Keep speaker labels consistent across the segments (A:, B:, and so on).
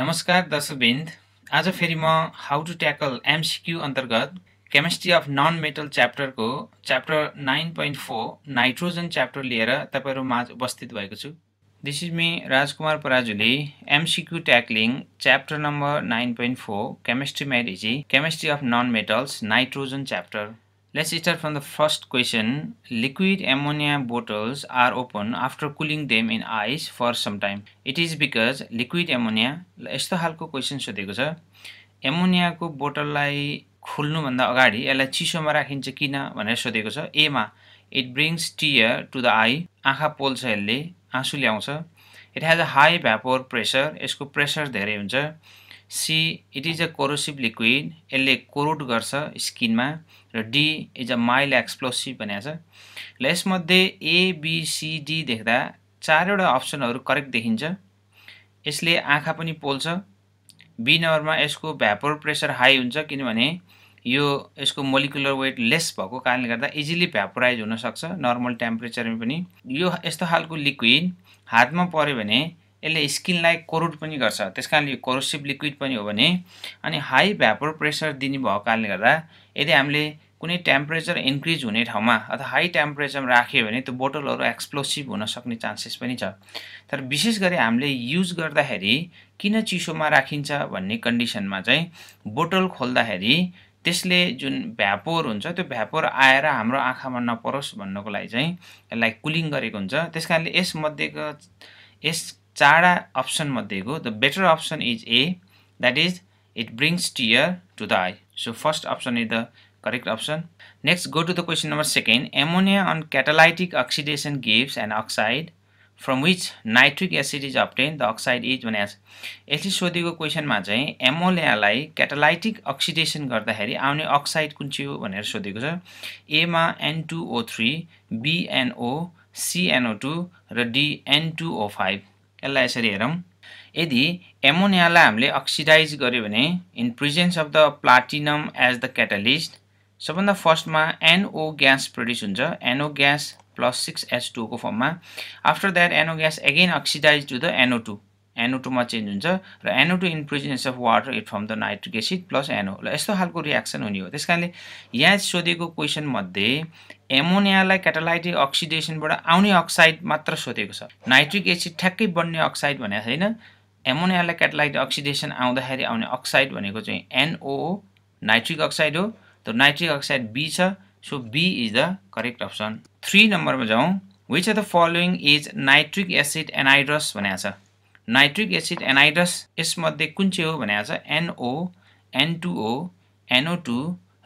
A: नमस्कार दर्शकविन्द आज फेरि म हाउ टु ट्याकल एमसिक्यू अन्तर्गत केमिस्ट्री अफ नन मेटल च्याप्टरको chapter nine point four nitrogen chapter लिएर तपाईँहरू माझ उपस्थित भएको छु this is me Rajkumar Parajuli MCQ tackling chapter number nine point four chemistry म्यारिजी chemistry of non metals nitrogen chapter Let's start from the first question. Liquid ammonia bottles are open after cooling them in ice for some time. It is because liquid ammonia यस्तो खालको question सोधेको छ एमोनियाको बोटललाई खोल्नुभन्दा अगाडि यसलाई चिसोमा राखिन्छ किन भनेर सोधेको छ एमा it brings tear to the eye आँखा पोल्छ यसले आँसु ल्याउँछ it has a high vapour pressure यसको प्रेसर धेरै हुन्छ C it is a corrosive liquid यसले कोरोड गर्छ स्किनमा र D is a mild explosive भनेको छ र यसमध्ये एबिसिडी देख्दा चारवटा अप्सनहरू करेक्ट देखिन्छ यसले आँखा पनि पोल्छ बी नम्बरमा यसको भ्यापोर प्रेसर हाई हुन्छ किनभने यो यसको मोलिकुलर वेट लेस भएको कारणले गर्दा इजिली भ्यापोराइज हुनसक्छ नर्मल टेम्परेचरमा पनि यो यस्तो खालको लिक्विड हातमा पऱ्यो भने यसले स्किनलाई करोड पनि गर्छ त्यस कारणले यो कोरोसिभ लिक्विड पनि हो भने अनि हाई भ्यापर प्रेसर दिने भएको कारणले गर्दा यदि हामीले कुनै टेम्परेचर इन्क्रिज हुने ठाउँमा अथवा हाई टेम्परेचर राख्यो भने त्यो बोटलहरू एक्सप्लोसिभ हुन सक्ने चान्सेस पनि छ तर विशेष गरी हामीले युज गर्दाखेरि किन चिसोमा राखिन्छ भन्ने कन्डिसनमा चाहिँ बोटल खोल्दाखेरि त्यसले जुन भ्यापोर हुन्छ त्यो भ्यापोर आएर हाम्रो आँखामा नपरोस् भन्नको लागि चाहिँ यसलाई कुलिङ गरेको हुन्छ त्यस कारणले यसमध्येको यस चारवटा अप्सनमध्येको the better option is A that is it brings tear to the eye so first option is the correct option next go to the question number second ammonia on catalytic oxidation gives an oxide from which nitric acid is obtained the oxide is भने यसले सोधेको क्वेसनमा चाहिँ एमोनियालाई catalytic oxidation गर्दाखेरि आउने oxide कुन चाहिँ हो भनेर सोधेको छ एमा N two O three B N O C N O two र डिएन टू ओ फाइभ यसलाई यसरी हेरौँ यदि एमोनियालाई हामीले अक्सिडाइज गर्यो भने in presence of the platinum as the catalyst सबभन्दा फर्स्टमा एनओ ग्यास प्रड्युस हुन्छ NO gas plus six H टूको फर्ममा after that NO gas again oxidise to the NO two NO टूमा चेन्ज हुन्छ र NO two in presence of water it from the nitric acid plus NO ल यस्तो खालको reaction हुने हो त्यस कारणले यहाँ सोधेको क्वेसनमध्ये एमोनियालाई क्याटालाइटिक अक्सिडेसनबाट आउने अक्साइड मात्र सोधेको छ नाइट्रिक एसिड ठ्याक्कै बन्ने अक्साइड भनेको छैन एमोनियालाई क्याटालाइटिक अक्सिडेसन आउँदाखेरि आउने अक्साइड भनेको चाहिँ एनओ नाइट्रिक अक्साइड हो त नाइट्रिक अक्साइड बी छ so B is the correct option three नम्बरमा जाउँ which are the following is nitric acid anhydrous भनेको छ नाइट्रिक एसिड एनाइड्रस यसमध्ये कुन चाहिँ हो भनेको छ एनओ एनटुओ एनओ टू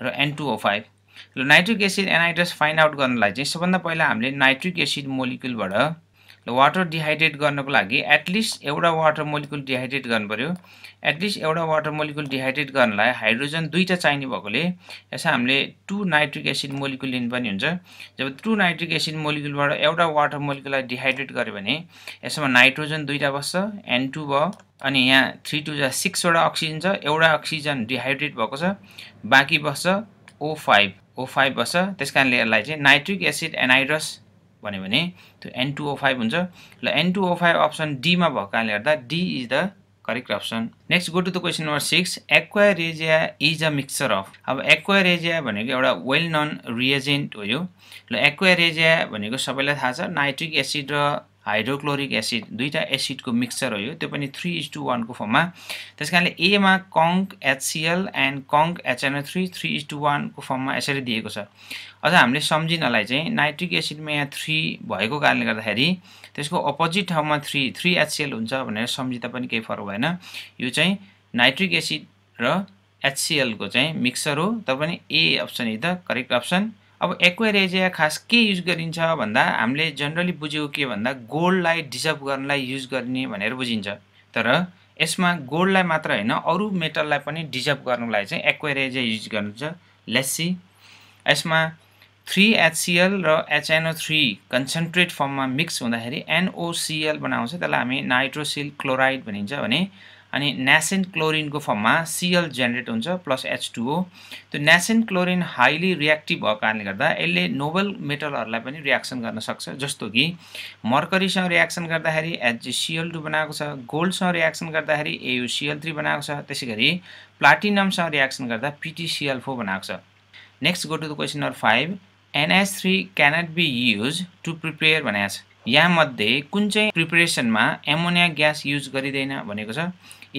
A: र एनटुओ फाइभ र nitric acid anhydrous find out गर्नलाई चाहिँ सबभन्दा पहिला हामीले नाइट्रिक एसिड मोलिकुलबाट वाटर डिहाइड्रेट गर्नको लागि एटलिस्ट एउटा वाटर मोलिकुल डिहाइड्रेट पऱ्यो एटलिस्ट एउटा वाटर मोलिकुल डिहाइड्रेट गर्नलाई हाइड्रोजन दुईवटा चाहिने भएकोले यसमा हामीले टु नाइट्रिक एसिड मोलिकुल पनि हुन्छ जब टु नाइट्रिक एसिड मोलिकुलबाट एउटा वाटर मोलिकुललाई डिहाइड्रेट गर्यो भने यसमा नाइट्रोजन दुईवटा बस्छ एन टू भयो अनि यहाँ थ्री टू 6 सिक्सवटा अक्सिजन छ एउटा अक्सिजन डिहाइड्रेट भएको छ बाँकी बस्छ ओ फाइभ ओ फाइभ बस्छ त्यस कारणले यसलाई चाहिँ नाइट्रिक एसिड एनाइडस भन्यो भने त्यो एन टू ओ फाइभ हुन्छ र N two O five option डीमा भएको कारणले गर्दा D is the correct option next go to the question number six aqua regia is a mixture of अब एक्वायरेजिया भनेको एउटा वेल नन रिएजेन्ट हो यो र एक्वायरेजिया भनेको सबैलाई थाहा छ नाइट्रिक एसिड र हाइड्रोक्लोरिक एसिड दुईवटा एसिडको मिक्सचर हो यो त्यो पनि थ्री इज टू वानको फर्ममा त्यस कारणले एमा conc HCl and conc HNO three three is two वानको फर्ममा यसरी दिएको छ अझ हामीले सम्झिनलाई चाहिँ नाइट्रिक एसिडमा यहाँ थ्री भएको कारणले गर्दाखेरि त्यसको अपोजिट ठाउँमा थ्री थ्री एचसिएल हुन्छ भनेर सम्झिँदा पनि केही फरक भएन यो चाहिँ नाइट्रिक एसिड र एचसिएलको चाहिँ मिक्सर हो तर पनि A option is the correct option अब एक्वेरेजिया खास के युज गरिन्छ भन्दा हामीले जनरली बुझेको के भन्दा गोल्डलाई डिजर्भ गर्नलाई युज गर्ने भनेर बुझिन्छ तर यसमा गोल्डलाई मात्र होइन अरू मेटललाई पनि डिजर्भ गर्नुलाई चाहिँ एक्वेरेजिया युज गर्नुहुन्छ लेसी यसमा थ्री एचसिएल र एचएनओ थ्री कन्सन्ट्रेट फर्ममा मिक्स हुँदाखेरि एनओसिएल बनाउँछ त्यसलाई हामी नाइट्रोसिल क्लोराइड भनिन्छ भने अनि नेसेन्ट क्लोरिनको फर्ममा सिएल जेनेरेट हुन्छ प्लस एच त्यो नेसेन्ट क्लोरिन हाइली रियाक्टिभ भएको कारणले गर्दा यसले नोबल मेटलहरूलाई पनि रियाक्सन गर्न सक्छ जस्तो कि मर्करीसँग रियाक्सन गर्दाखेरि एचजिसिएल टू बनाएको छ गोल्डसँग रियाक्सन गर्दाखेरि एयुसिएल थ्री बनाएको छ त्यसै गरी प्लाटिनमसँग रियाक्सन गर्दा पिटिसिएल फोर बनाएको छ next go to the question number five NS three cannot be use to prepare भनेको यामध्ये कुन चाहिँ प्रिपरेसनमा एमोनिया ग्यास युज गरिँदैन भनेको छ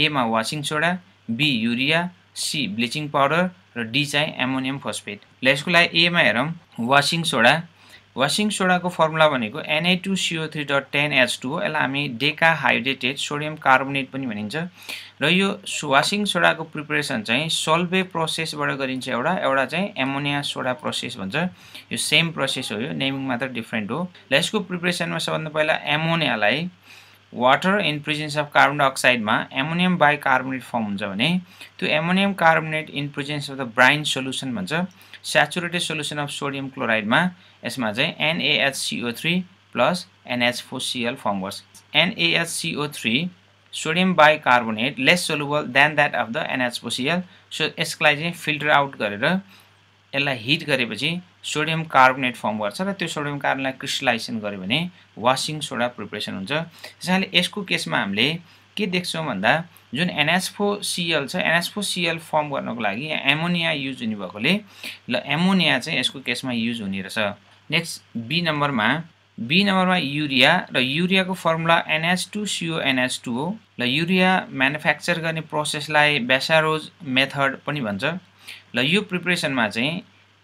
A: एमा washing soda B urea C bleaching powder र डी चाहिँ एमोनियम फोस्फेट ल यसको लागि एमा हेरौँ वासिङ सोडा वासिङ सोडाको फर्मुला भनेको Na three dot ten H two हो यसलाई हामी डेका सोडियम कार्बोनेट पनि भनिन्छ र यो वासिङ सोडाको प्रिपरेसन चाहिँ सल्भे प्रोसेसबाट गरिन्छ एउटा एउटा चाहिँ एमोनिया सोडा प्रोसेस भन्छ यो सेम प्रोसेस हो यो नेमिङ मात्र डिफ्रेन्ट हो र यसको प्रिपरेसनमा सबभन्दा पहिला एमोनियालाई water in presence of carbon डाइअक्साइडमा एमोनियम बाई कार्बोनेट फर्म हुन्छ भने त्यो ammonium carbonate in presence of the brine solution भन्छ सेचुरेटेड सोल्युसन अफ सोडियम क्लोराइडमा यसमा चाहिँ NaHCO three plus NH form गर्छ NaHCO three sodium bicarbonate less soluble than that of the NH so यसलाई चाहिँ फिल्टर आउट गरेर यसलाई hit गरेपछि सोडियम कार्बोनेट फर्म गर्छ र त्यो सोडियम कार्बोनेटलाई क्रिस्टलाइजेसन गर्यो भने वासिङ सोडा प्रिपरेसन हुन्छ त्यसैले यसको केसमा हामीले के देख्छौँ भन्दा जुन एनएसफो छ एनएसफो फर्म गर्नको लागि एमोनिया युज हुने भएकोले ल एमोनिया चाहिँ यसको केसमा युज हुने रहेछ नेक्स्ट बी नम्बरमा बी नम्बरमा युरिया र युरियाको formula NH two CO NH two हो र युरिया म्यानुफ्याक्चर गर्ने प्रोसेसलाई बेसारोज मेथड पनि भन्छ र यो प्रिपरेसनमा चाहिँ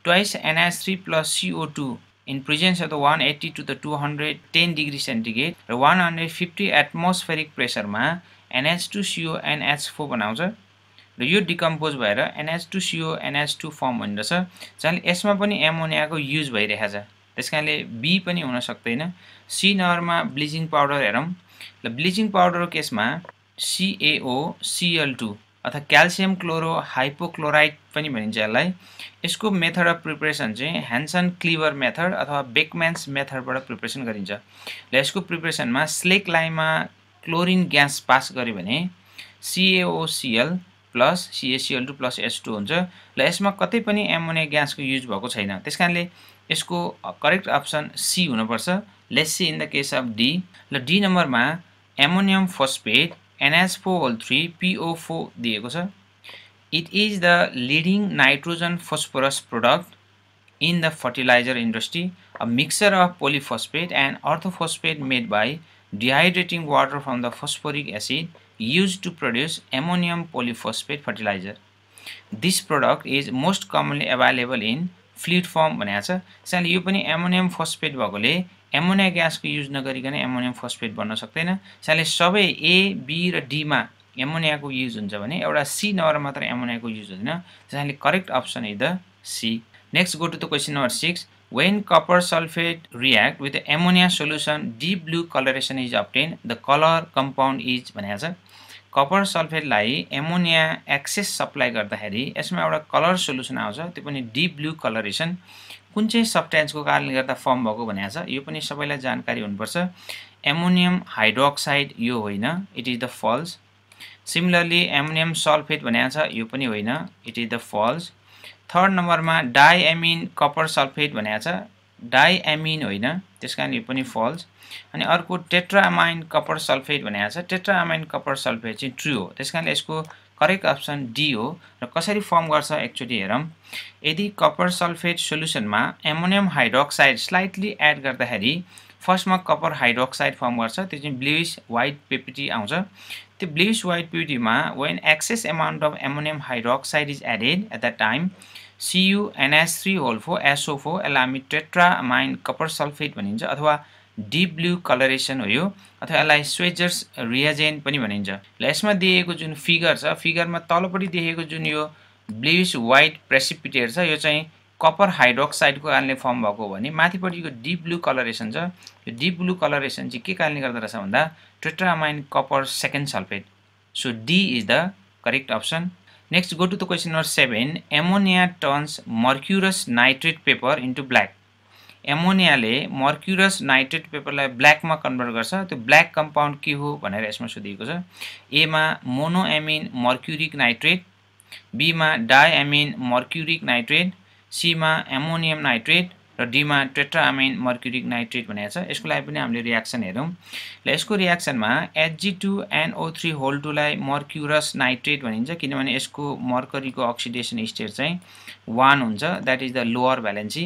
A: twice NH three plus CO two in presence of the one eighty two the two hundred ten degree centigrade र वान हन्ड्रेड फिफ्टी एटमोस्फेरिक प्रेसरमा NH two CO NH four बनाउँछ र यो डिकम्पोज भएर NH two CO NH two form हुँदो रहेछ जसले यसमा पनि एमोनियाको युज भइरहेको छ त्यस कारणले बी पनि हुन सक्दैन सी नहरमा ब्लिचिङ पाउडर हेरौँ ल ब्लिचिङ पाउडरको केसमा सिएओ सिएल टू अथवा क्याल्सियम क्लोरो हाइपोक्लोराइड पनि भनिन्छ यसलाई यसको मेथड अफ प्रिपरेसन चाहिँ ह्यान्सन क्लिभर मेथड अथवा बेकम्यान्स मेथडबाट प्रिपरेसन गरिन्छ र यसको प्रिपरेसनमा स्लेक लाइमा क्लोरिन ग्यास पास गर्यो भने CaOCl plus CaCl two plus S two हुन्छ र यसमा कतै पनि एमोनिया ग्यासको युज भएको छैन त्यस कारणले यसको करेक्ट अप्सन सी हुनुपर्छ let's see in the case of D ल डी नम्बरमा ammonium phosphate NH four whole three PO four दिएको छ it is the leading nitrogen phosphorus product in the fertiliser industry a mixture of polyphosphate and orthophosphate made by dehydrating water from the phosphoric acid use to produce ammonium polyphosphate fertiliser this product is most commonly available in fluid form भनेको छ त्यसैले यो पनि ammonium phosphate भएकोले ammonia ग्यासको use नगरिकन ammonium phosphate भन्न सक्दैन त्यसैले सबै ए बी र डीमा एमोनियाको युज हुन्छ भने एउटा सी नभएर मात्र एमोनियाको युज हुँदैन त्यसैले correct option is the C next go to the question number six When copper sulfate react with ammonia solution, deep blue coloration is obtained. The color compound is भनेको छ copper सल्फेटलाई ammonia excess supply गर्दाखेरि यसमा एउटा colour solution आउँछ त्यो पनि deep blue कलरेसन कुन चाहिँ सब्टेन्सको कारणले गर्दा फर्म भएको भनेको छ यो पनि सबैलाई जानकारी हुनुपर्छ एमोनियम हाइड्रोक्साइड यो होइन it is the false similarly ammonium sulphate भनेको छ यो पनि होइन it is the false third नम्बरमा डाइएमिन कपर सल्फेट भनेको छ डाइएमिन होइन त्यस कारण यो पनि फल्स अनि अर्को टेट्रामाइन कपर सल्फेट भनेको छ टेट्रामाइन कपर सल्फेट चाहिँ ट्रु हो त्यस कारणले यसको करेक्ट अप्सन डी हो र कसरी फर्म गर्छ एक्चुली हेरौँ यदि कपर सल्फेट सोल्युसनमा एमोनियम हाइड्रोक्साइड स्लाइटली एड गर्दाखेरि फर्स्टमा कपर हाइड्रोक्साइड फर्म गर्छ त्यो चाहिँ ब्लिस वाइट पेपिटी आउँछ त्यो ब्लिस वाइट पेपिटीमा when excess amount of ammonium hydroxide is added at the time CuNS three whole four SO four tetraammine copper sulphate भनिन्छ अथवा डिप ब्लू कलरेसन हो यो अथवा यसलाई स्वेजर्स रियाजेन पनि भनिन्छ ल यसमा दिएको जुन फिगर छ फिगरमा तलपट्टि देखेको जुन यो ब्लुइस वाइट प्रेसिपिटेट छ यो चाहिँ कपर हाइड्रोक्साइडको कारणले फर्म भएको हो भने माथिपट्टिको डिप ब्लू कलरेसन छ यो डिप ब्लू कलरेसन चाहिँ के कारणले गर्दो रहेछ भन्दा tetraammine copper second sulphate so D is the correct option next go to the question number seven ammonia turns mercurous nitrate paper into black एमोनियाले मर्क्युरस नाइट्रेट पेपरलाई ब्ल्याकमा कन्भर्ट गर्छ त्यो ब्ल्याक कम्पाउन्ड के हो भनेर यसमा सोधिएको छ एमा मोनोएमिन मर्क्युरिक नाइट्रेट बीमा डायएमिन मर्क्युरिक नाइट्रेट सीमा एमोनियम नाइट्रेट र डीमा एमिन मर्क्युरिक नाइट्रेट भनेको छ यसको लागि पनि हामीले रियाक्सन हेरौँ र यसको रियाक्सनमा Hg two NO three whole टूलाई मर्क्युरस नाइट्रेट भनिन्छ किनभने यसको मर्करीको अक्सिडेसन स्टेट चाहिँ वान हुन्छ that is the lower valency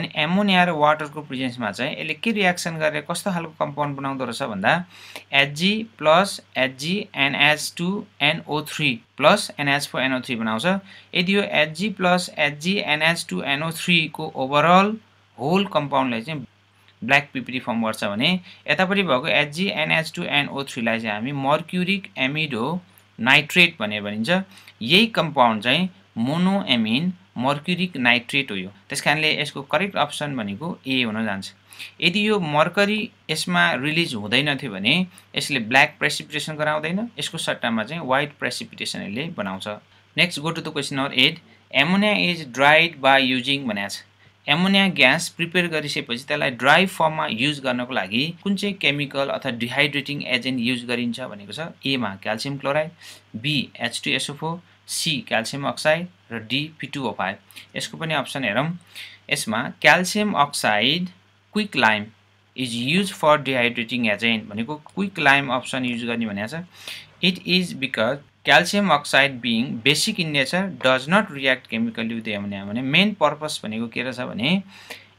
A: अनि एमोनिया र वाटरको प्रेजेन्समा चाहिँ यसले के रियाक्सन गरेर कस्तो खालको कम्पाउन्ड बनाउँदो रहेछ भन्दा Hg plus Hg NH two NO three plus NH four NO three बनाउँछ यदि यो Hg plus Hg NH two NO थ्रीको ओभरअल होल कम्पाउन्डलाई चाहिँ ब्ल्याक पिपरी फर्म गर्छ भने यतापट्टि भएको एचजी एनएच टू एनओ थ्रीलाई चाहिँ हामी मर्क्युरिक एमिडो नाइट्रेट भनेर भनिन्छ यही कम्पाउन्ड चाहिँ मोनोएमिन मर्क्युरिक नाइट्रेट हो यो त्यस कारणले यसको करेक्ट अप्सन भनेको ए हुन जान्छ यदि यो मर्करी यसमा रिलिज हुँदैन थियो भने यसले ब्ल्याक प्रेसिपिटेसन गराउँदैन यसको सट्टामा चाहिँ वाइट प्रेसिपिटेसन यसले बनाउँछ next go to the question number eight ammonia is dried by using भनेको छ एमोनिया ग्यास प्रिपेयर गरिसकेपछि त्यसलाई ड्राई फर्ममा युज गर्नको लागि कुन चाहिँ केमिकल अथवा डिहाइड्रेटिङ एजेन्ट युज गरिन्छ भनेको छ एमा calcium chloride B H C calcium oxide र डी पिटुओ फाइभ यसको पनि अप्सन हेरौँ यसमा calcium oxide quick lime is use for dehydrating agent भनेको क्विक लाइम अप्सन युज गर्ने भनेको छ it is because calcium oxide being basic in nature does not react chemical with ammonia भने main purpose भनेको के रहेछ भने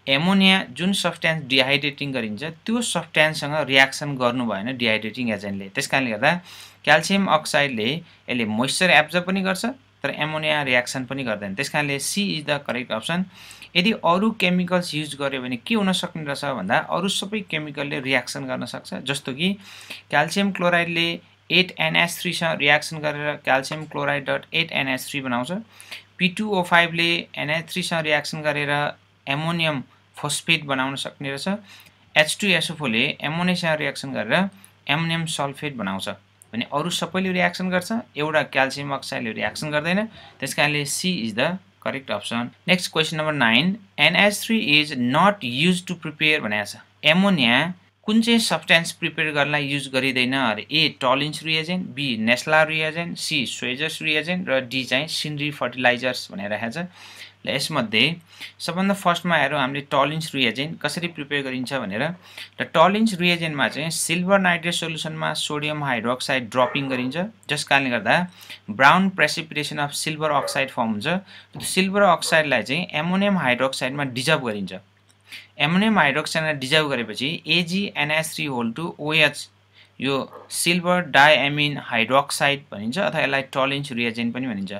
A: एमोनिया जुन सब्सट्यान्स डिहाइड्रेटिङ गरिन्छ त्यो सब्सट्यान्ससँग रियाक्सन गर्नु भएन डिहाइड्रेटिङ एजेन्टले त्यस कारणले गर्दा क्याल्सियम अक्साइडले यसले मोइस्चर एब्जर्भ पनि गर्छ तर एमोनिया रियाक्सन पनि गर्दैन त्यस कारणले C is the correct option यदि अरू केमिकल्स युज गर्यो भने के हुन सक्ने रहेछ भन्दा अरू सबै केमिकलले रियाक्सन गर्न सक्छ जस्तो कि क्याल्सियम क्लोराइडले एट एनएच थ्रीसँग रियाक्सन गरेर calcium chloride dot eight NS three बनाउँछ पिटुओ फाइभले एनएच थ्रीसँग रियाक्सन गरेर एमोनियम फोस्फेट बनाउन सक्ने रहेछ एच टु एमोनियासँग रियाक्सन गरेर एमोनियम सल्फेट बनाउँछ भने अरू सबैले रिएक्सन गर्छ एउटा क्याल्सियम अक्साइडले रिएक्सन गर्दैन त्यस कारणले C is the correct option next question number nine NH three is not use to prepare भनेको छ एमोनिया कुन चाहिँ सब्सटेन्स प्रिपेयर गर्नलाई युज गरिँदैन अरे A Tollens reagent B Nessler reagent C Schweizer's reagent र डी चाहिँ सिन्ड्री फर्टिलाइजर्स भनेर राखेको छ र यसमध्ये सबभन्दा फर्स्टमा आएर हामीले टलिन्स रिएजेन्ट कसरी प्रिपेयर गरिन्छ भनेर र टलिन्स रिएजेन्टमा चाहिँ सिल्भर नाइट्रेट सोल्युसनमा सोडियम हाइड्रोक्साइड ड्रपिङ गरिन्छ जस कारणले गर्दा brown precipitation of silver oxide form हुन्छ सिल्भर अक्साइडलाई चाहिँ एमोनियम हाइड्रोक्साइडमा डिजर्भ गरिन्छ एमोनियम हाइड्रोक्साइडमा डिजर्भ गरेपछि AGNS three whole two OH यो सिल्भर डाइएमिन हाइड्रोक्साइड भनिन्छ अथवा यसलाई टलिन्स रिएजेन्ट पनि भनिन्छ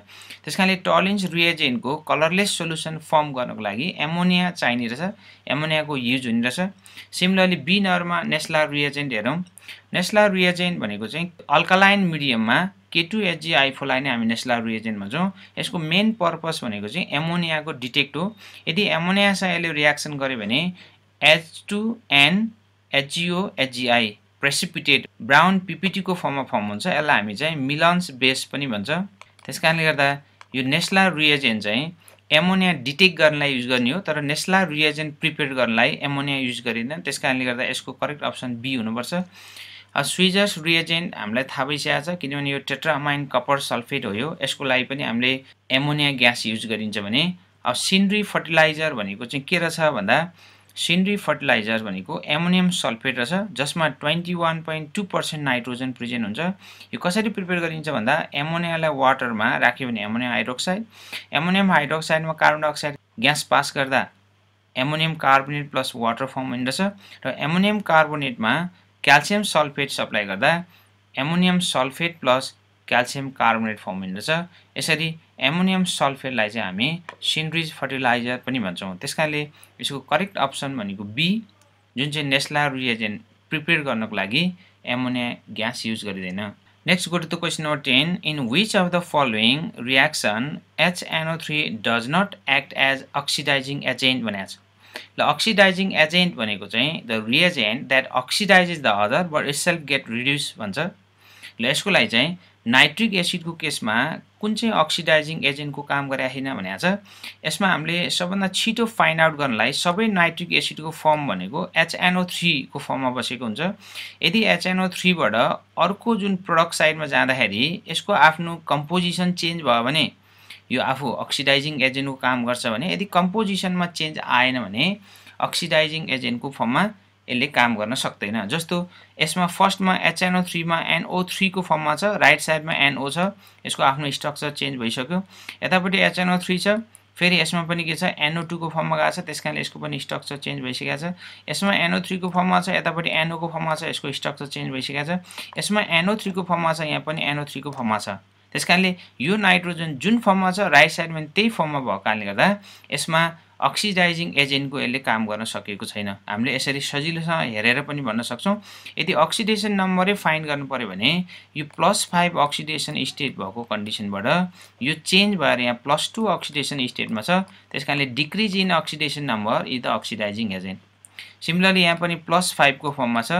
A: त्यस कारणले टलिन्स रिएजेन्टको कलरलेस सोल्युसन फर्म गर्नको लागि एमोनिया चाहिने रहेछ एमोनियाको युज हुने रहेछ सिमिलरली बी नरमा नेस्ला रिएजेन्ट हेरौँ नेस्ला रिएजेन्ट भनेको चाहिँ अल्कालाइन मिडियममा केटुएचजी आइफोलाई नै हामी नेस्ला रिएजेन्ट भन्छौँ यसको मेन पर्पज भनेको चाहिँ एमोनियाको डिटेक्ट हो यदि एमोनियासँग यसले रियाक्सन गर्यो भने H two N HGO HGI precipitate brown पिपिटीको फर्ममा फर्म हुन्छ यसलाई हामी चाहिँ मिलन्स बेस पनि भन्छ त्यस कारणले गर्दा यो नेस्ला रिएजेन्ट चाहिँ एमोनिया डिटेक्ट गर्नलाई युज गर्ने हो तर नेस्ला रिएजेन्ट प्रिपेयर गर्नलाई एमोनिया युज गरिँदैन त्यस कारणले गर्दा यसको करेक्ट अप्सन बी हुनुपर्छ स्विजर्स रिएजेन्ट हामीलाई थाहा भइसकेको छ किनभने यो टेट्रामाइन कपर सल्फेट हो यो यसको लागि पनि हामीले एमोनिया ग्यास युज गरिन्छ भने अब सिन्ड्री फर्टिलाइजर भनेको चाहिँ के रहेछ भन्दा सिन्ड्री फर्टिलाइजर भनेको एमोनियम सल्फेट रहेछ जसमा twenty one point two percent nitrogen present हुन्छ यो कसरी प्रिपेयर गरिन्छ भन्दा एमोनियालाई वाटरमा राख्यो भने एमोनियम हाइड्रोक्साइड एमोनियम हाइड्रोक्साइडमा कार्बन डाइअक्साइड ग्यास पास गर्दा ammonium carbonate plus water form हुने रहेछ र एमोनियम कार्बोनेटमा क्याल्सियम सल्फेट सप्लाई गर्दा ammonium sulphate plus calcium carbonate form हुने रहेछ यसरी एमोनियम सल्फेटलाई चाहिँ हामी सिन्ड्रिज फर्टिलाइजर पनि भन्छौँ त्यस कारणले यसको करेक्ट अप्सन भनेको बी जुन चाहिँ नेस्ला रिएजेन्ट प्रिपेयर गर्नको लागि एमोनिया ग्यास युज गरिँदैन next go to question number ten in which of the following reaction HNO three does not act as oxidising agent भनेको छ ल अक्सिडाइजिङ एजेन्ट भनेको चाहिँ the reagent that oxidise is the other but itself get reduce भन्छ ल यसको लागि चाहिँ नाइट्रिक एसिडको केसमा कुन चाहिँ अक्सिडाइजिङ एजेन्टको काम गरेको छैन भने छ यसमा हामीले सबभन्दा छिटो फाइन्ड आउट गर्नलाई सबै नाइट्रिक एसिडको फर्म भनेको एचएनओ थ्रीको फर्ममा बसेको हुन्छ यदि एचएनओ थ्रीबाट अर्को जुन प्रडक्ट साइडमा जाँदाखेरि यसको आफ्नो कम्पोजिसन चेन्ज भयो भने यो आफू अक्सिडाइजिङ एजेन्टको काम गर्छ भने यदि कम्पोजिसनमा चेन्ज आएन भने अक्सिडाइजिङ एजेन्टको फर्ममा यसले काम गर्न सक्दैन जस्तो यसमा फर्स्टमा एचएनओ थ्रीमा एनओ थ्रीको फर्ममा छ राइट साइडमा एनओ छ यसको आफ्नो स्ट्रक्चर चेन्ज भइसक्यो यतापट्टि एचएनओ थ्री छ फेरि यसमा पनि के छ एनओ टूको फर्ममा गएको छ त्यस कारणले यसको पनि स्ट्रक्चर चेन्ज भइसकेको छ यसमा एनओ थ्रीको फर्ममा छ यतापट्टि एनओको फर्ममा छ यसको स्ट्रक्चर चेन्ज भइसकेको छ यसमा एनओ थ्रीको फर्ममा छ यहाँ पनि एनओ थ्रीको फर्ममा छ त्यस कारणले यो नाइट्रोजन जुन फर्ममा छ राइट साइडमा त्यही फर्ममा भएको कारणले गर्दा यसमा अक्सिडाइजिङ एजेन्टको यसले काम गर्न सकेको छैन हामीले यसरी सजिलोसँग हेरेर पनि भन्न सक्छौँ यदि अक्सिडेसन नम्बरै फाइन गर्नु पऱ्यो भने यो प्लस फाइभ अक्सिडेसन स्टेट भएको कन्डिसनबाट यो चेन्ज भएर यहाँ प्लस टू अक्सिडेसन स्टेटमा छ त्यस कारणले decrease in oxidation number is the oxidising agent similarly यहाँ पनि प्लस फाइभको फर्ममा छ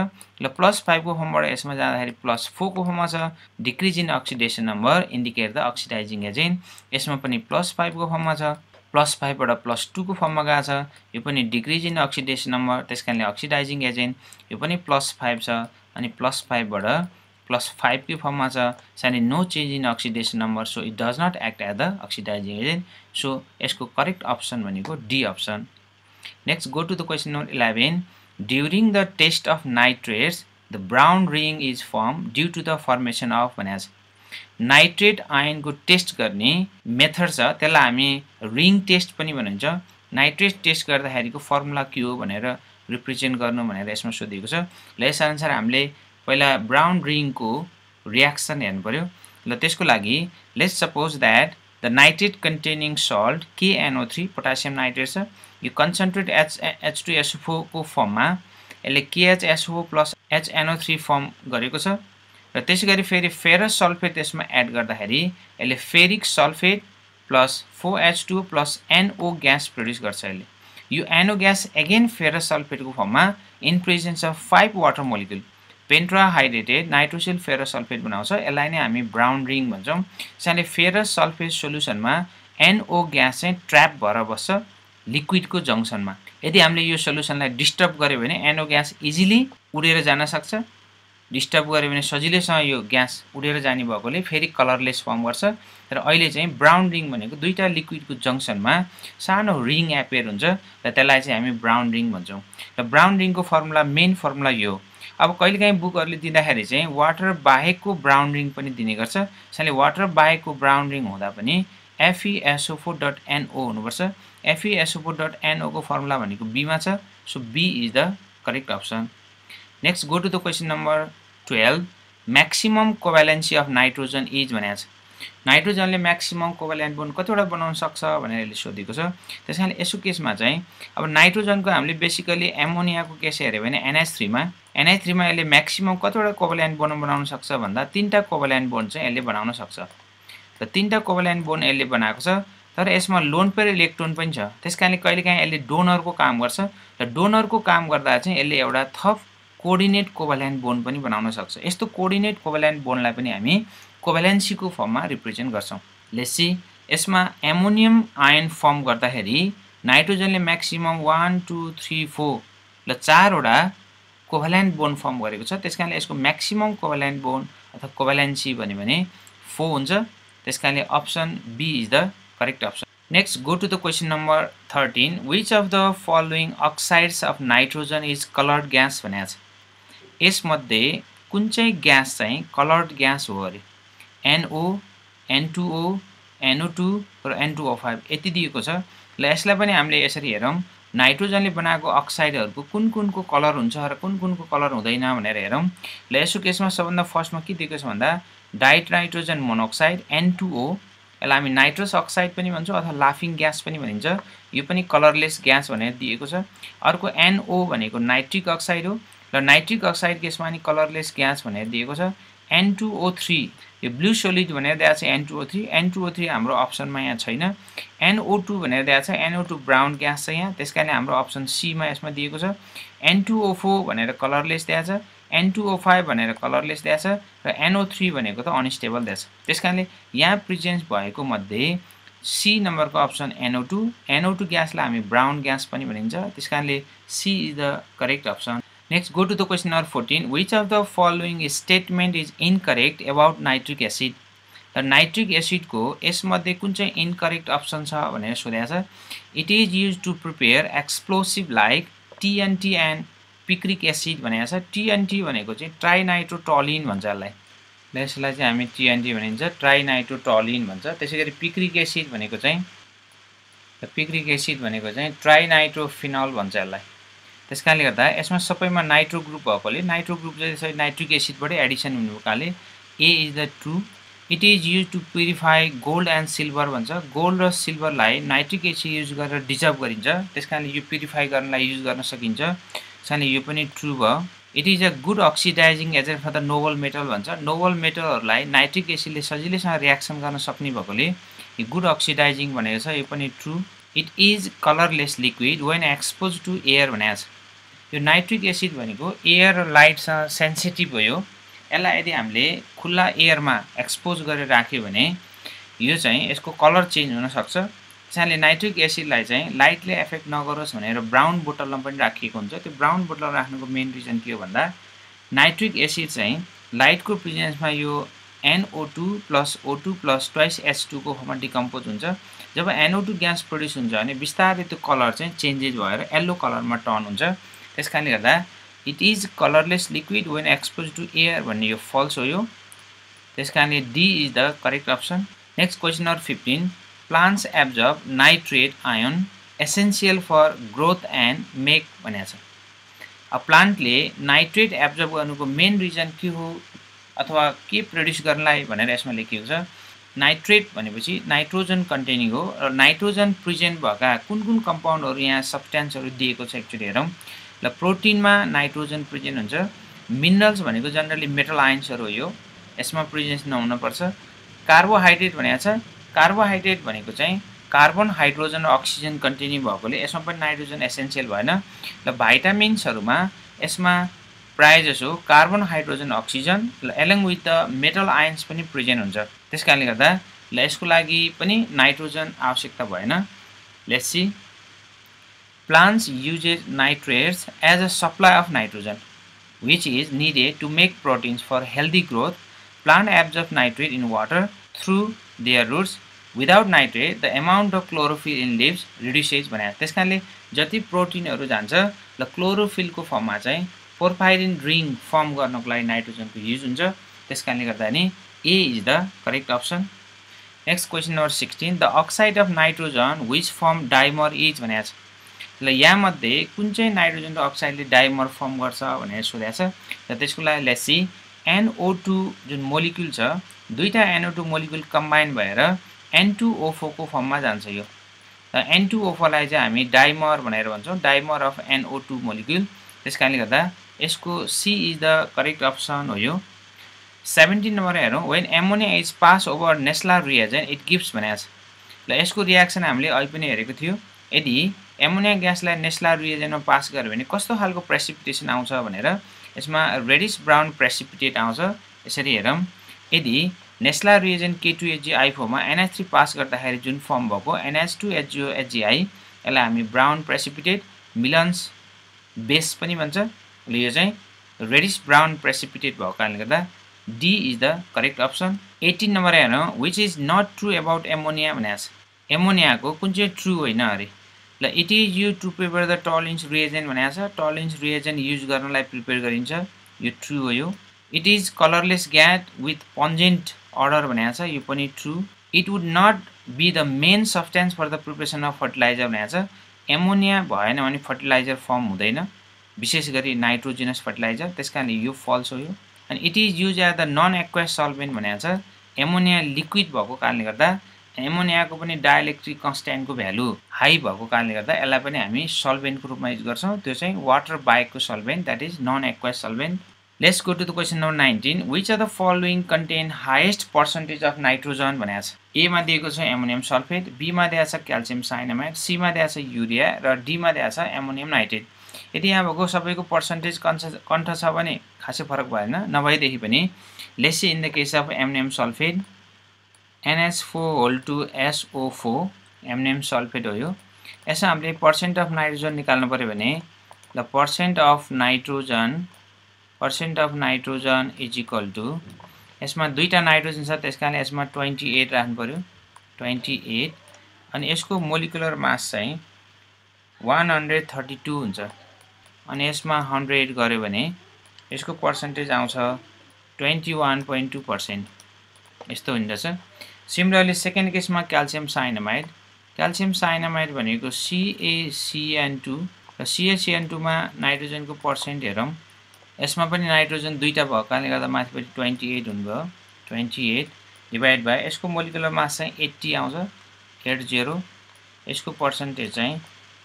A: र प्लस फाइभको फर्मबाट यसमा जाँदाखेरि प्लस फोरको फर्ममा छ decrease in oxidation number indicate the oxidising agent यसमा पनि प्लस फाइभको फर्ममा छ प्लस फाइभबाट प्लस टूको फर्ममा गएको छ यो पनि डिक्रिज इन अक्सिडेसन नम्बर त्यस कारणले अक्सिडाइजिङ एजेन्ट यो पनि प्लस फाइभ छ अनि प्लस फाइभबाट प्लस फाइभकै फर्ममा छ सानो no change in oxidation number so it does not act at the oxidising agent so यसको करेक्ट अप्सन भनेको D option Next, go to the question number 11. During the test of nitrates, the brown ring is formed due to the formation of भने nitrate आयनको test गर्ने method छ त्यसलाई हामी ring test पनि भनिन्छ नाइट्रेट टेस्ट गर्दाखेरिको फर्मुला के हो भनेर रिप्रेजेन्ट गर्नु भनेर यसमा सोधिएको छ ल यसअनुसार हामीले पहिला ब्राउन रिङको रियाक्सन हेर्नु पऱ्यो र त्यसको लागि let's suppose that the nitrate containing salt KNO three potassium nitrate छ यो कन्सन्ट्रेट एच एच फर्ममा यसले KHSO plus HNO three form गरेको छ र त्यसै गरी फेरि फेरस सल्फेट यसमा एड गर्दाखेरि यसले ferric sulphate plus four H two plus NO gas produce गर्छ यसले यो एनओ ग्यास एगेन फेरस सल्फेटको फर्ममा in presence of five water molecule pentahydrated nitrosyl ferrous sulphate बनाउँछ यसलाई नै हामी ब्राउन रिङ भन्छौँ त्यसैले फेरस सल्फेट सोल्युसनमा एनओ ग्यास चाहिँ ट्र्याप भएर बस्छ लिक्विडको जङ्सनमा यदि हामीले यो सोल्युसनलाई डिस्टर्ब गऱ्यो भने एनओ ग्यास इजिली उडेर जान सक्छ डिस्टर्ब गऱ्यो भने सजिलैसँग यो ग्यास उडेर जाने भएकोले फेरि कलरलेस फर्म गर्छ र अहिले चाहिँ ब्राउन रिङ भनेको दुईवटा लिक्विडको जङ्सनमा सानो रिङ एपेयर हुन्छ र त्यसलाई चाहिँ हामी ब्राउन रिङ भन्छौँ र ब्राउन रिङको फर्मुला मेन फर्मुला यो हो अब कहिलेकाहीँ बुकहरूले दिँदाखेरि चाहिँ वाटर बाहेकको ब्राउन रिङ पनि दिने गर्छ त्यसैले वाटर बाहेकको ब्राउन रिङ हुँदा पनि एफइएसओफो डट एनओ हुनुपर्छ एफइएसओफो डट एनओको फर्मुला भनेको बीमा छ so B is the correct option next go to the question number twelve maximum covalency of nitrogen is भनेको छ नाइट्रोजनले म्याक्सिमम् कोभ्यालेन्ट बोन कतिवटा बनाउन सक्छ भनेर यसले सोधेको छ त्यस कारणले यसो केसमा चाहिँ अब नाइट्रोजनको हामीले बेसिकली एमोनियाको केस हेऱ्यो भने एनएच थ्रीमा एनआई थ्रीमा यसले म्याक्सिमम् कतिवटा कोभल्यान्ड बोन बनाउन सक्छ भन्दा तिनवटा कोभल्यान्ड बोन चाहिँ यसले बनाउन सक्छ र तिनवटा कोभल्यान्ड बोन यसले बनाएको छ तर यसमा लोन पेयर इलेक्ट्रोन पनि छ त्यस कारणले कहिलेकाहीँ यसले डोनरको काम गर्छ र डोनरको काम गर्दा चाहिँ यसले एउटा थप कोअर्डिनेट कोभल्यान्ड बोन पनि बनाउन सक्छ यस्तो कोर्डिनेट कोभाल्यान्ड बोनलाई पनि हामी कोभाल्यान्सीको फर्ममा रिप्रेजेन्ट गर्छौँ लेसी यसमा एमोनियम आयन फर्म गर्दाखेरि नाइट्रोजनले maximum one two three four र चारवटा कोभाल्यान्ट बोन फर्म गरेको छ त्यस कारणले यसको म्याक्सिमम् कोभाल्यान्ट बोन अथवा कोभाल्यान्सी भन्यो भने फो हुन्छ त्यस कारणले option B is the correct option next go to the question number thirteen which of the following oxides of nitrogen is coloured gas भनेको छ यसमध्ये कुन चाहिँ ग्यास चाहिँ कलर्ड ग्यास हो अरे एनओ एनटुओ एनओ टू र एन टू फाइभ यति दिएको छ ल यसलाई पनि हामीले यसरी हेरौँ नाइट्रोजनले बनाएको अक्साइडहरूको कुन कुनको कलर हुन्छ र कुन कुनको कलर हुँदैन भनेर हेरौँ ल यसो केसमा सबभन्दा फर्स्टमा के दिएको छ भन्दा डाइट नाइट्रोजन मोनोक्साइड एनटुओ यसलाई हामी नाइट्रस अक्साइड पनि भन्छौँ अथवा लाफिङ ग्यास पनि भनिन्छ यो पनि कलरलेस ग्यास भनेर दिएको छ अर्को एनओ भनेको नाइट्रिक अक्साइड हो र नाइट्रिक अक्साइड केसमा नि कलरलेस ग्यास भनेर दिएको छ एन थ्री यो ब्लु सोलिड भनेर दिएको छ N two O three N three हाम्रो अप्सनमा यहाँ छैन एनओ टू भनेर दिएको छ एनओ टू ब्राउन ग्यास छ यहाँ त्यस कारणले हाम्रो अप्सन सीमा यसमा दिएको छ एन फोर भनेर कलरलेस दिएको छ एन फाइभ भनेर कलरलेस दिएछ र एनओ थ्री भनेको त अनस्टेबल दिएछ त्यस कारणले यहाँ प्रेजेन्स भएको मध्ये सी नम्बरको option NO two NO two ग्यासलाई हामी ब्राउन ग्यास पनि भनिन्छ त्यस कारणले C is the correct option next go to the question number 14. Which of the following statement is incorrect about nitric acid र नाइट्रिक एसिडको यसमध्ये कुन चाहिँ इनकरेक्ट अप्सन छ भनेर सोधेको छ it is use to prepare explosive like TNT and picric acid भनेको छ टिएनटी भनेको चाहिँ ट्राइनाइट्रोटलिन भन्छ यसलाई र यसलाई चाहिँ हामी टिएनटी भनिन्छ ट्राइनाइट्रोटलिन भन्छ त्यसै गरी पिक्रिक एसिड भनेको चाहिँ पिक्रिक एसिड भनेको चाहिँ ट्राइनाइट्रोफिनल भन्छ यसलाई त्यस कारणले गर्दा यसमा सबैमा नाइट्रो ग्रुप भएकोले नाइट्रो ग्रुप चाहिँ नाइट्रिक एसिडबाटै एडिसन हुनु भएकाले A is the true it is use to purify gold and silver भन्छ गोल्ड र सिल्भरलाई नाइट्रिक एसिड युज गरेर डिजर्भ गरिन्छ त्यस कारणले यो प्युरिफाई गर्नलाई युज गर्न सकिन्छ त्यस कारणले यो पनि ट्रु भयो it is a good oxidising agent for the noble metal भन्छ नोबल मेटलहरूलाई नाइट्रिक एसिडले सजिलैसँग रियाक्सन गर्न सक्ने भएकोले यो गुड अक्सिडाइजिङ भनेको छ यो पनि true it is colourless liquid when expose to air भनेको छ यो नाइट्रिक एसिड भनेको एयर लाइटसँग सेन्सिटिभ भयो यसलाई यदि हामीले खुल्ला एयरमा एक्सपोज गरेर राख्यो भने यो चाहिँ यसको कलर चेन्ज हुनसक्छ त्यसैले नाइट्रिक एसिडलाई चाहिँ लाइटले एफेक्ट नगरोस् भनेर ब्राउन बोटलमा पनि राखिएको हुन्छ त्यो ब्राउन बोटलमा राख्नुको मेन रिजन के हो भन्दा नाइट्रिक एसिड चाहिँ लाइटको प्रिजेन्समा यो NO two plus O two plus twice S टूको फर्ममा डिकम्पोज हुन्छ जब एनओ टू ग्यास प्रड्युस हुन्छ भने बिस्तारै त्यो कलर चाहिँ चेन्जेस भएर यल्लो कलरमा टर्न हुन्छ त्यस कारणले गर्दा it is colourless liquid when expose to air भन्ने यो फल्स हो यो त्यस कारणले D is the correct option next question number fifteen plants absorb nitrate ion essential for growth and make भनेको छ प्लान्टले नाइट्रेट एब्जर्ब गर्नुको मेन रिजन के हो अथवा के प्रड्युस गर्नलाई भनेर यसमा लेखिएको छ नाइट्रेट भनेपछि नाइट्रोजन कन्टेनिङ हो र नाइट्रोजन प्रेजेन्ट भएका कुन कुन कम्पाउन्डहरू यहाँ सब्सट्यान्सहरू दिएको छ एक्चुली हेरौँ ल प्रोटिनमा नाइट्रोजन प्रेजेन्ट हुन्छ मिनरल्स भनेको जनरली मेटल आयन्सहरू हो यो यसमा प्रेजेन्स नहुनपर्छ कार्बोहाइड्रेट भनेको छ कार्बोहाइड्रेट भनेको चाहिँ कार्बन हाइड्रोजन र अक्सिजन कन्टिन्यू भएकोले यसमा पनि नाइट्रोजन एसेन्सियल भएन र भाइटामिन्सहरूमा यसमा प्राय जसो कार्बन हाइड्रोजन अक्सिजन र along with the metal ions पनि प्रेजेन्ट हुन्छ त्यस कारणले गर्दा ल यसको लागि पनि नाइट्रोजन आवश्यकता भएन Lesi plants uses nitrates as a supply of nitrogen which is needed to make proteins for healthy growth. Plant absorbs nitrate in water through their roots. Without nitrate, the amount of chlorophyll in leaves reduces भनेर त्यस कारणले जति प्रोटिनहरू जान्छ र क्लोरोफिलको फर्ममा चाहिँ पोर्फाइरिन ring form गर्नको लागि नाइट्रोजनको युज हुन्छ त्यस कारणले गर्दा नि A is the correct option next question number sixteen the oxide of nitrogen which form dimer is भनेको छ र यहाँमध्ये कुन चाहिँ नाइट्रोजन र अक्साइडले डाइमर फर्म गर्छ भनेर सोधेको छ र त्यसको लागि ल्यासी एनओ टू जुन मोलिक्युल छ दुईवटा एनओ टू मोलिक्युल कम्बाइन भएर एन टू ओफोको फर्ममा जान्छ यो र एन टू ओफोलाई चाहिँ हामी डाइमर भनेर भन्छौँ dimer of NO two molecule त्यस कारणले गर्दा यसको C is the correct option हो यो सेभेन्टिन नम्बर हेरौँ when ammonia is pass over Nessler reagent it gives भनेको छ र यसको रियाक्सन हामीले अहिले पनि हेरेको थियो यदि एमोनिया ग्यासलाई नेस्ला रिएजेन्टमा पास गर्यो भने कस्तो खालको प्रेसिपिटेसन आउँछ भनेर यसमा रेडिस ब्राउन प्रेसिपिटेट आउँछ यसरी हेरौँ यदि Nessler reagent K two I फोरमा एनएच थ्री पास गर्दाखेरि जुन फर्म भएको एनएच टू एचजिओ एचजिआई यसलाई हामी ब्राउन प्रेसिपिटेट मिलन्स बेस पनि भन्छ यो चाहिँ रेडिस ब्राउन प्रेसिपिटेट भएको कारणले गर्दा D is the correct option eighteen number हेरौँ which is not true about ammonia भनेको छ एमोनियाको कुन चाहिँ ट्रु होइन अरे ल it is use to prepare the Tollens reagent भनेको छ टलिन्स रिएजेन्ट युज गर्नलाई प्रिपेयर गरिन्छ यो ट्रु हो यो it is colourless gas with pungent odour भनेको छ यो पनि true it would not be the main substance for the preparation of fertiliser भनेको छ एमोनिया भएन भने फर्टिलाइजर फर्म हुँदैन विशेष गरी नाइट्रोजिनस फर्टिलाइजर त्यस कारणले यो फल्स हो यो अनि it is use as the non aqueous solvent भनेको छ एमोनिया लिक्विड भएको कारणले गर्दा एमोनियाको पनि डाइलेक्ट्रिक कन्सट्यान्टको भ्यालु हाई भएको कारणले गर्दा यसलाई पनि हामी सल्भेन्टको रूपमा युज गर्छौँ त्यो चाहिँ वाटर बाइकको solvent that is non aqueous solvent let's go to the question number nineteen which are the following contain highest percentage of nitrogen भनेको छ एमा दिएको छ एमोनियम सल्फेट बीमा दिएको छ क्याल्सियम साइनामाइड सीमा दिएको छ युरिया र डीमा दिएको छ एमोनियम नाइट्रेट यदि यहाँ भएको सबैको पर्सेन्टेज कन्स कन्ठ छ भने खासै फरक भएन नभएदेखि पनि let's see in the case of ammonium sulphate NH four whole two SO four एमएनएम सल्फेट हो यो यसमा हामीले पर्सेन्ट अफ नाइट्रोजन निकाल्नु पऱ्यो भने the percent of nitrogen percent of nitrogen is equal to यसमा दुईवटा नाइट्रोजन छ त्यस कारणले यसमा ट्वेन्टी एट राख्नु पऱ्यो ट्वेन्टी एट अनि यसको मोलिकुलर मास चाहिँ वान हन्ड्रेड थर्टी टू हुन्छ अनि यसमा हन्ड्रेड गऱ्यो भने यसको पर्सेन्टेज आउँछ twenty one point two percent यस्तो हुँदो रहेछ सिमिलरली सेकेन्ड केसमा क्याल्सियम साइनामाइड क्याल्सियम साइनामाइड भनेको सिएसिएन टू र सिएसिएन टूमा नाइट्रोजनको पर्सेन्ट हेरौँ यसमा पनि नाइट्रोजन दुईवटा भएको कारणले गर्दा माथिपट्टि ट्वेन्टी एट हुनुभयो ट्वेन्टी एट डिभाइड बाई यसको मोलिकुलर मास चाहिँ एट्टी आउँछ एट जेरो यसको पर्सेन्टेज चाहिँ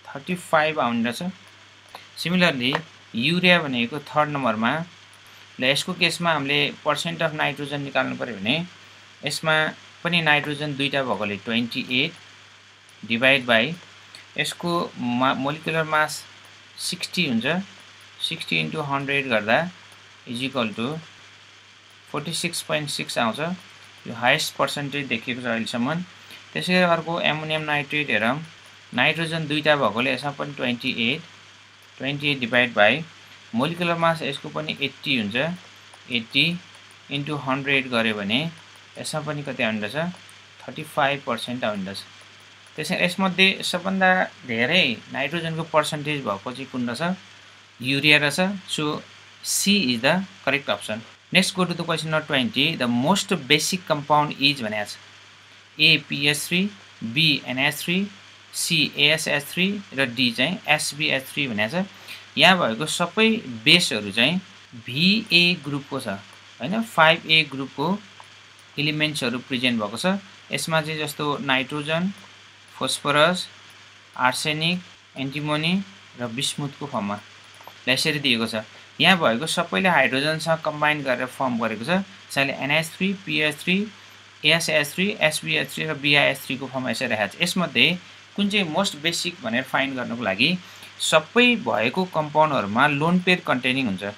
A: थर्टी फाइभ आउने रहेछ सिमिलरली युरिया भनेको थर्ड नम्बरमा र यसको केसमा हामीले पर्सेन्ट अफ नाइट्रोजन निकाल्नु पऱ्यो भने यसमा पनि नाइट्रोजन दुईवटा भएकोले ट्वेन्टी एट डिभाइड बाई यसको मा मोलिकुलर मास सिक्सटी हुन्छ सिक्सटी इन्टु हन्ड्रेड गर्दा equal to forty six point six आउँछ यो हाइएस्ट पर्सेन्टेज देखिएको छ अहिलेसम्म त्यसै गरी अर्को एमोनियम नाइट्रेट हेरौँ नाइट्रोजन दुईवटा भएकोले यसमा पनि twenty eight twenty eight divide by molecular mass यसको पनि एट्टी हुन्छ एट्टी इन्टु हन्ड्रेड गऱ्यो भने यसमा पनि कति आउँदो रहेछ थर्टी फाइभ पर्सेन्ट आउँदो रहेछ त्यसै यसमध्ये सबभन्दा धेरै नाइट्रोजनको पर्सेन्टेज भएको चाहिँ कुन रहेछ युरिया रहेछ so C is the correct option next go to the question number twenty the most basic compound is भनेको छ APS three BNS three S three र डी चाहिँ एसबिएस थ्री भनेको छ यहाँ भएको सबै बेसहरू चाहिँ भिए ग्रुपको छ होइन फाइभ ए ग्रुपको इलिमेन्ट्सहरू प्रेजेन्ट भएको छ यसमा चाहिँ जस्तो नाइट्रोजन फोस्फरस आर्सेनिक एन्टिमोनी र विस्मुतको फर्ममा यसरी दिएको छ यहाँ भएको सबैले हाइड्रोजनसँग कम्बाइन गरेर फर्म गरेको छ त्यसैले NS three PH three SS three SBH three र बिआइएस थ्रीको फर्ममा यसरी राखेको छ यसमध्ये कुन चाहिँ मोस्ट बेसिक भनेर फाइन गर्नुको लागि सबै भएको कम्पाउन्डहरूमा लोन पेयर कन्टेनिङ हुन्छ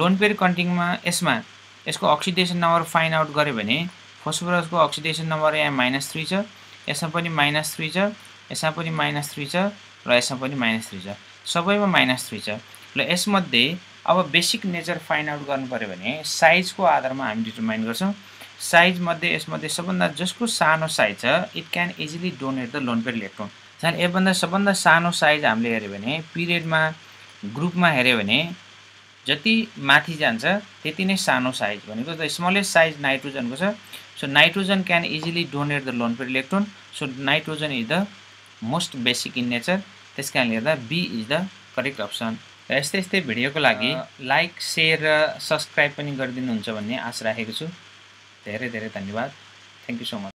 A: लोन पेयर कन्टेनिङमा यसमा यसको अक्सिडेसन नम्बर फाइन्ड आउट गऱ्यो भने फस्फोरसको अक्सिडेसन नम्बर यहाँ माइनस थ्री छ यसमा पनि माइनस थ्री छ यसमा पनि माइनस थ्री छ र यसमा पनि माइनस थ्री छ सबैमा माइनस थ्री छ र यसमध्ये अब बेसिक नेचर फाइन्ड आउट गर्नु पऱ्यो भने साइजको आधारमा हामी डिटर्माइन गर्छौँ साइजमध्ये यसमध्ये सबभन्दा जसको सानो साइज छ it can easily donate the lone pair electron झन् सबभन्दा सानो साइज हामीले हेऱ्यो भने पिरियडमा ग्रुपमा हेऱ्यो भने जति माथि जान्छ त्यति नै सानो साइज भनेको द स्मलेस्ट साइज नाइट्रोजनको छ so nitrogen can easily donate the lone pair electron so nitrogen is the most basic in nature त्यस कारणले गर्दा B is the correct option र यस्तै यस्तै भिडियोको लागि लाइक सेयर र सब्सक्राइब पनि गरिदिनुहुन्छ भन्ने आशा राखेको छु धेरै धेरै धन्यवाद थ्याङ्क यू सो मच